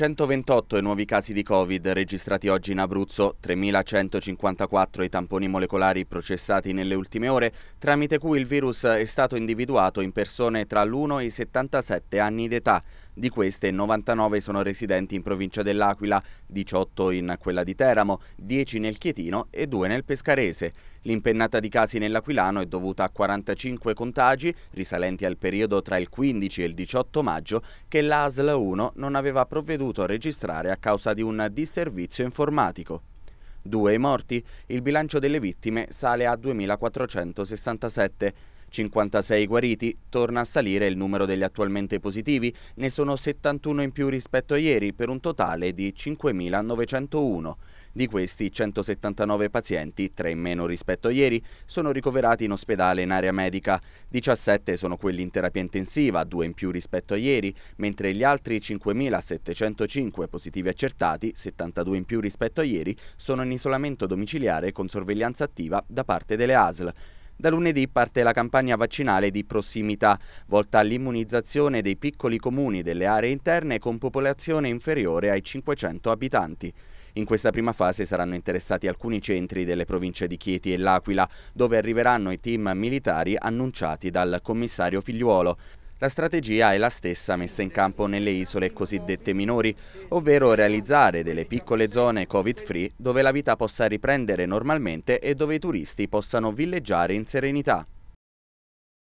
128 nuovi casi di Covid registrati oggi in Abruzzo, 3.154 i tamponi molecolari processati nelle ultime ore, tramite cui il virus è stato individuato in persone tra l'1 e i 77 anni d'età. Di queste 99 sono residenti in provincia dell'Aquila, 18 in quella di Teramo, 10 nel Chietino e 2 nel Pescarese. L'impennata di casi nell'Aquilano è dovuta a 45 contagi risalenti al periodo tra il 15 e il 18 maggio che l'ASL 1 non aveva provveduto a registrare a causa di un disservizio informatico. Due morti, il bilancio delle vittime sale a 2467. 56 guariti, torna a salire il numero degli attualmente positivi, ne sono 71 in più rispetto a ieri per un totale di 5.901. Di questi 179 pazienti, 3 in meno rispetto a ieri, sono ricoverati in ospedale in area medica. 17 sono quelli in terapia intensiva, 2 in più rispetto a ieri, mentre gli altri 5.705 positivi accertati, 72 in più rispetto a ieri, sono in isolamento domiciliare con sorveglianza attiva da parte delle ASL. Da lunedì parte la campagna vaccinale di prossimità, volta all'immunizzazione dei piccoli comuni delle aree interne con popolazione inferiore ai 500 abitanti. In questa prima fase saranno interessati alcuni centri delle province di Chieti e L'Aquila, dove arriveranno i team militari annunciati dal commissario Figliuolo. La strategia è la stessa messa in campo nelle isole cosiddette minori, ovvero realizzare delle piccole zone covid-free dove la vita possa riprendere normalmente e dove i turisti possano villeggiare in serenità.